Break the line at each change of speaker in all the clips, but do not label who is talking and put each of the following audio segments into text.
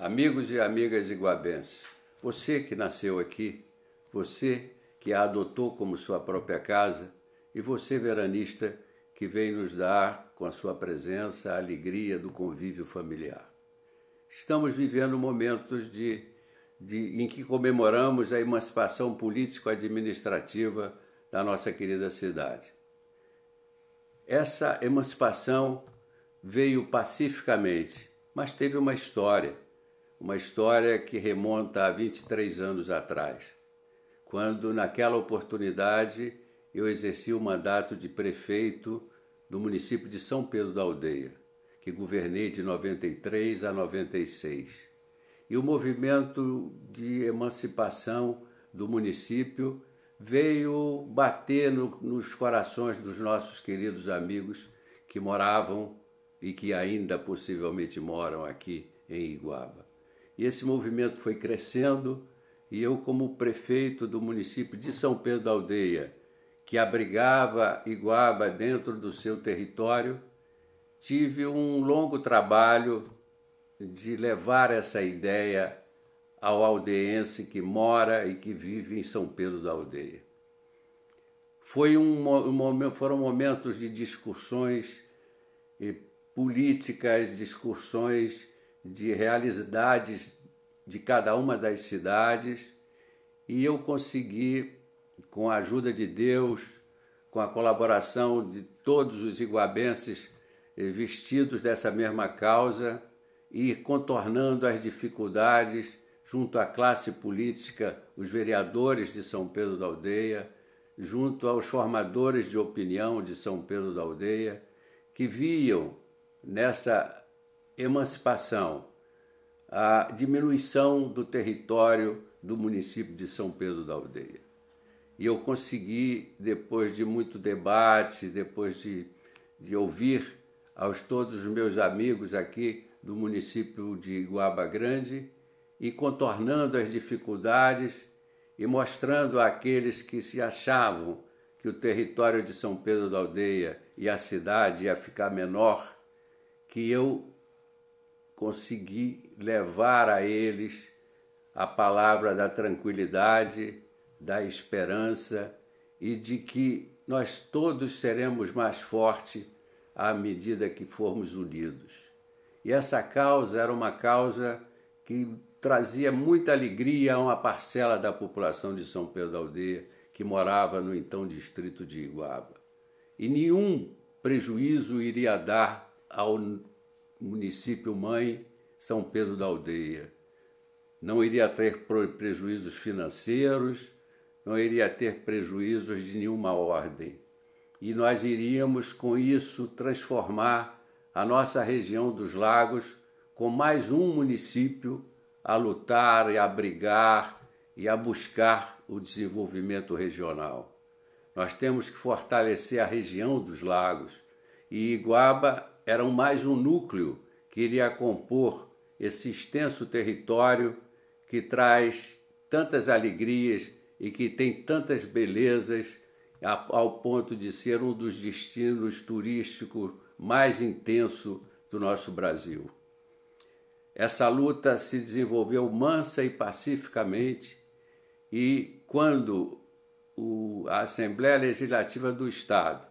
Amigos e amigas iguabenses, você que nasceu aqui, você que a adotou como sua própria casa e você veranista que vem nos dar com a sua presença a alegria do convívio familiar. Estamos vivendo momentos de, de em que comemoramos a emancipação político-administrativa da nossa querida cidade. Essa emancipação veio pacificamente, mas teve uma história uma história que remonta a 23 anos atrás, quando, naquela oportunidade, eu exerci o mandato de prefeito do município de São Pedro da Aldeia, que governei de 93 a 96. E o movimento de emancipação do município veio bater no, nos corações dos nossos queridos amigos que moravam e que ainda possivelmente moram aqui em Iguaba e esse movimento foi crescendo. E eu, como prefeito do município de São Pedro da Aldeia, que abrigava Iguaba dentro do seu território, tive um longo trabalho de levar essa ideia ao aldeense que mora e que vive em São Pedro da Aldeia. Foi um, foram momentos de discussões políticas, discussões de realidades de cada uma das cidades e eu consegui, com a ajuda de Deus, com a colaboração de todos os iguabenses eh, vestidos dessa mesma causa, ir contornando as dificuldades junto à classe política, os vereadores de São Pedro da Aldeia, junto aos formadores de opinião de São Pedro da Aldeia, que viam nessa emancipação, a diminuição do território do município de São Pedro da Aldeia. E eu consegui, depois de muito debate, depois de, de ouvir aos todos os meus amigos aqui do município de Iguaba Grande, e contornando as dificuldades e mostrando àqueles que se achavam que o território de São Pedro da Aldeia e a cidade ia ficar menor, que eu conseguir levar a eles a palavra da tranquilidade, da esperança e de que nós todos seremos mais fortes à medida que formos unidos. E essa causa era uma causa que trazia muita alegria a uma parcela da população de São Pedro da Aldeia, que morava no então distrito de Iguaba. E nenhum prejuízo iria dar ao município mãe, São Pedro da Aldeia. Não iria ter prejuízos financeiros, não iria ter prejuízos de nenhuma ordem. E nós iríamos, com isso, transformar a nossa região dos lagos com mais um município a lutar e a brigar e a buscar o desenvolvimento regional. Nós temos que fortalecer a região dos lagos e Iguaba eram mais um núcleo que iria compor esse extenso território que traz tantas alegrias e que tem tantas belezas ao ponto de ser um dos destinos turísticos mais intenso do nosso Brasil. Essa luta se desenvolveu mansa e pacificamente e quando a Assembleia Legislativa do Estado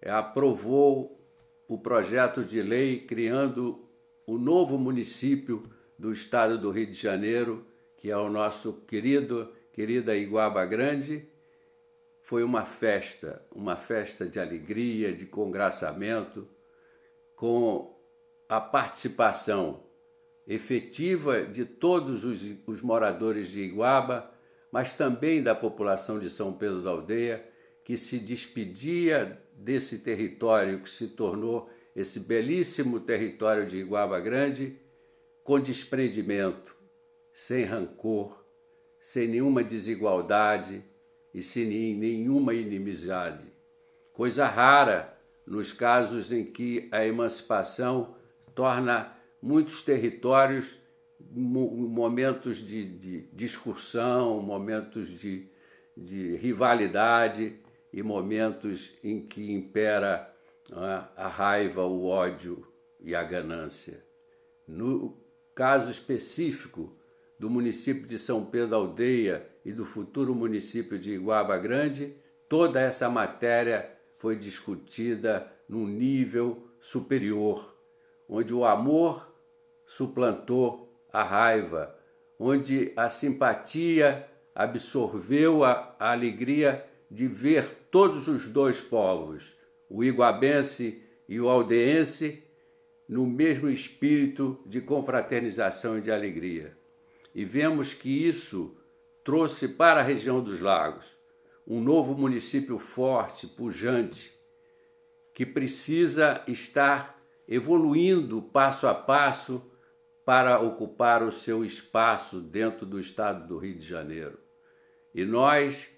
eh, aprovou o projeto de lei criando o novo município do estado do Rio de Janeiro, que é o nosso querido, querida Iguaba Grande, foi uma festa, uma festa de alegria, de congraçamento, com a participação efetiva de todos os, os moradores de Iguaba, mas também da população de São Pedro da Aldeia, que se despedia desse território que se tornou esse belíssimo território de Iguaba Grande com desprendimento, sem rancor, sem nenhuma desigualdade e sem nenhuma inimizade. Coisa rara nos casos em que a emancipação torna muitos territórios momentos de, de discussão, momentos de, de rivalidade, e momentos em que impera é, a raiva, o ódio e a ganância. No caso específico do município de São Pedro Aldeia e do futuro município de Iguaba Grande, toda essa matéria foi discutida num nível superior, onde o amor suplantou a raiva, onde a simpatia absorveu a, a alegria de ver todos os dois povos, o iguabense e o aldeense, no mesmo espírito de confraternização e de alegria. E vemos que isso trouxe para a região dos Lagos um novo município forte, pujante, que precisa estar evoluindo passo a passo para ocupar o seu espaço dentro do estado do Rio de Janeiro. E nós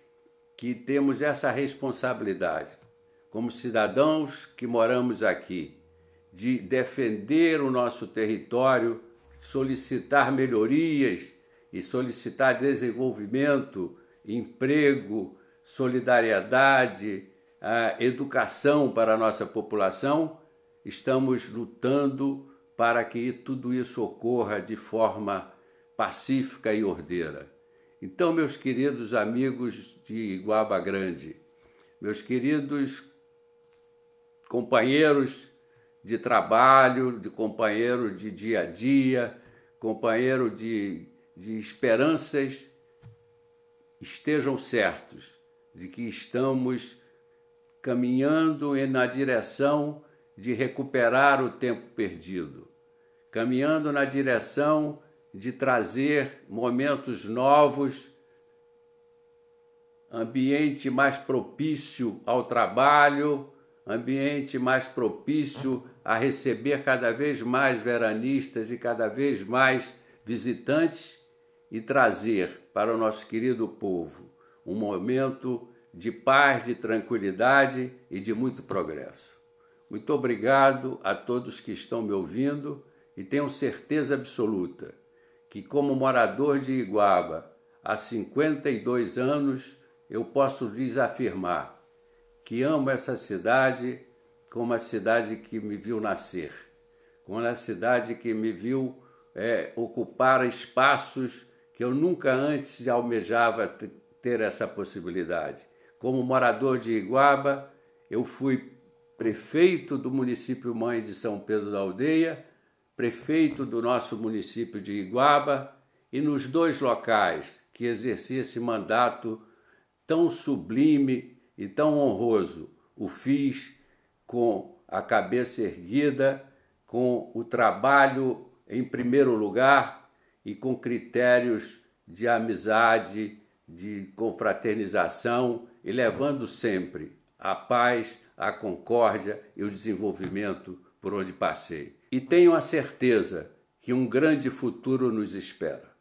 que temos essa responsabilidade, como cidadãos que moramos aqui, de defender o nosso território, solicitar melhorias e solicitar desenvolvimento, emprego, solidariedade, educação para a nossa população, estamos lutando para que tudo isso ocorra de forma pacífica e ordeira. Então, meus queridos amigos de Iguaba Grande, meus queridos companheiros de trabalho, de companheiro de dia a dia, companheiro de, de esperanças, estejam certos de que estamos caminhando na direção de recuperar o tempo perdido, caminhando na direção de trazer momentos novos, ambiente mais propício ao trabalho, ambiente mais propício a receber cada vez mais veranistas e cada vez mais visitantes e trazer para o nosso querido povo um momento de paz, de tranquilidade e de muito progresso. Muito obrigado a todos que estão me ouvindo e tenho certeza absoluta que, como morador de Iguaba, há 52 anos, eu posso lhes afirmar que amo essa cidade como a cidade que me viu nascer, como a cidade que me viu é, ocupar espaços que eu nunca antes almejava ter essa possibilidade. Como morador de Iguaba, eu fui prefeito do município mãe de São Pedro da Aldeia prefeito do nosso município de Iguaba, e nos dois locais que exercia esse mandato tão sublime e tão honroso, o fiz com a cabeça erguida, com o trabalho em primeiro lugar e com critérios de amizade, de confraternização e levando sempre a paz, a concórdia e o desenvolvimento por onde passei e tenho a certeza que um grande futuro nos espera.